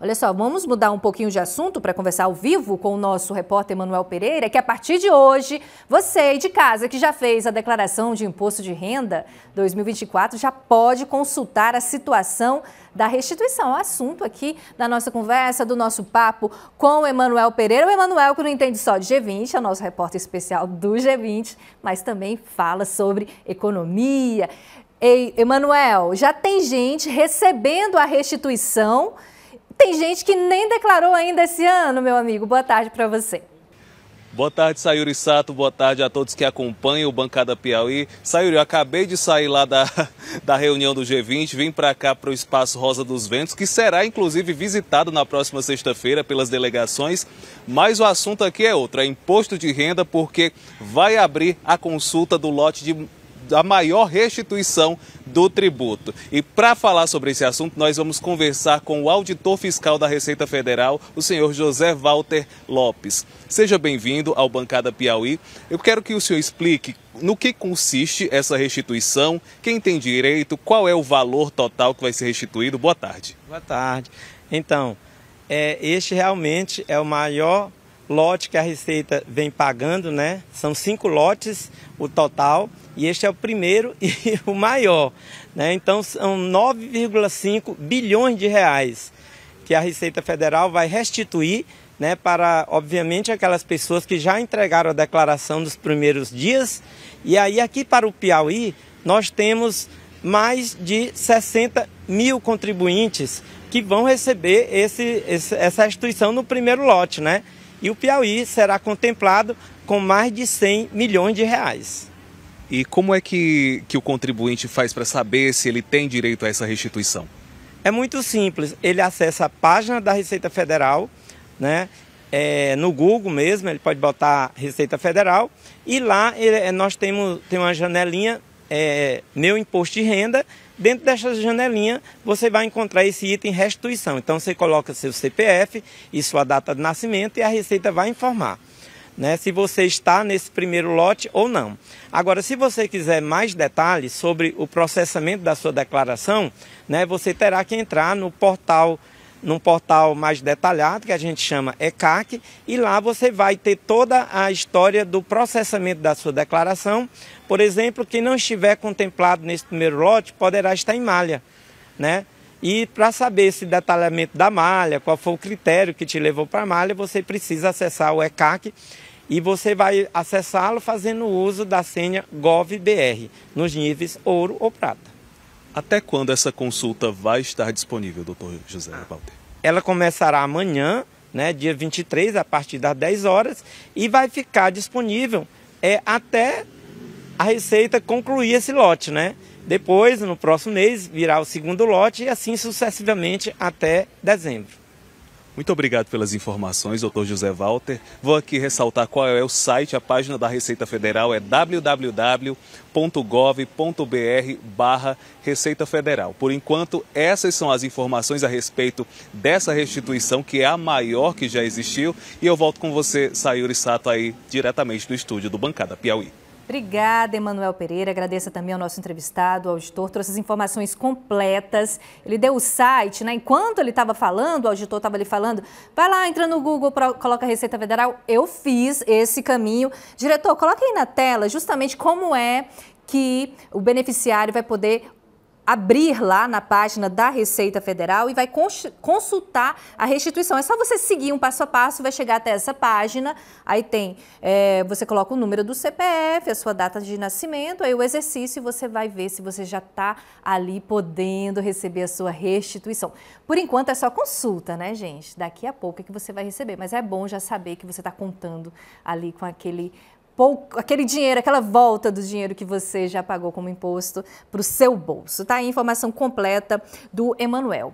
Olha só, vamos mudar um pouquinho de assunto para conversar ao vivo com o nosso repórter Manuel Pereira, que a partir de hoje, você de casa que já fez a declaração de imposto de renda 2024 já pode consultar a situação da restituição. O é assunto aqui da nossa conversa, do nosso papo com o Emanuel Pereira. O Emanuel, que não entende só de G20, é o nosso repórter especial do G20, mas também fala sobre economia. Ei, Emanuel, já tem gente recebendo a restituição tem gente que nem declarou ainda esse ano, meu amigo. Boa tarde para você. Boa tarde, Sayuri Sato. Boa tarde a todos que acompanham o Bancada Piauí. Sayuri, eu acabei de sair lá da, da reunião do G20, vim para cá para o Espaço Rosa dos Ventos, que será inclusive visitado na próxima sexta-feira pelas delegações. Mas o assunto aqui é outro: é imposto de renda, porque vai abrir a consulta do lote de da maior restituição do tributo. E para falar sobre esse assunto, nós vamos conversar com o auditor fiscal da Receita Federal, o senhor José Walter Lopes. Seja bem-vindo ao Bancada Piauí. Eu quero que o senhor explique no que consiste essa restituição, quem tem direito, qual é o valor total que vai ser restituído. Boa tarde. Boa tarde. Então, é, este realmente é o maior lote que a Receita vem pagando, né? São cinco lotes o total e este é o primeiro e o maior, né? Então são 9,5 bilhões de reais que a Receita Federal vai restituir, né? Para obviamente aquelas pessoas que já entregaram a declaração dos primeiros dias e aí aqui para o Piauí nós temos mais de 60 mil contribuintes que vão receber esse, essa restituição no primeiro lote, né? E o Piauí será contemplado com mais de 100 milhões de reais. E como é que, que o contribuinte faz para saber se ele tem direito a essa restituição? É muito simples, ele acessa a página da Receita Federal, né? É, no Google mesmo, ele pode botar Receita Federal, e lá ele, nós temos tem uma janelinha é, meu imposto de renda, dentro dessa janelinha você vai encontrar esse item restituição. Então você coloca seu CPF e sua data de nascimento e a Receita vai informar. Né, se você está nesse primeiro lote ou não. Agora, se você quiser mais detalhes sobre o processamento da sua declaração, né, você terá que entrar no portal num portal mais detalhado que a gente chama ECAC e lá você vai ter toda a história do processamento da sua declaração. Por exemplo, quem não estiver contemplado nesse primeiro lote poderá estar em malha, né? E para saber esse detalhamento da malha, qual foi o critério que te levou para a malha, você precisa acessar o ECAC e você vai acessá-lo fazendo uso da senha GovBR nos níveis ouro ou prata. Até quando essa consulta vai estar disponível, doutor José Valter? Ah. Ela começará amanhã, né, dia 23, a partir das 10 horas, e vai ficar disponível é, até a Receita concluir esse lote, né? Depois, no próximo mês, virá o segundo lote e assim sucessivamente até dezembro. Muito obrigado pelas informações, doutor José Walter. Vou aqui ressaltar qual é o site, a página da Receita Federal é www.gov.br barra Receita Federal. Por enquanto, essas são as informações a respeito dessa restituição, que é a maior que já existiu. E eu volto com você, Sayuri Sato, aí diretamente do estúdio do Bancada Piauí. Obrigada, Emanuel Pereira. Agradeça também ao nosso entrevistado, ao auditor. Trouxe as informações completas. Ele deu o site, né? Enquanto ele estava falando, o auditor estava ali falando, vai lá, entra no Google, coloca Receita Federal. Eu fiz esse caminho. Diretor, coloca aí na tela justamente como é que o beneficiário vai poder abrir lá na página da Receita Federal e vai consultar a restituição. É só você seguir um passo a passo, vai chegar até essa página. Aí tem, é, você coloca o número do CPF, a sua data de nascimento, aí o exercício e você vai ver se você já está ali podendo receber a sua restituição. Por enquanto é só consulta, né, gente? Daqui a pouco é que você vai receber, mas é bom já saber que você está contando ali com aquele pouco, aquele dinheiro, aquela volta do dinheiro que você já pagou como imposto para o seu bolso. Tá aí a informação completa do Emanuel.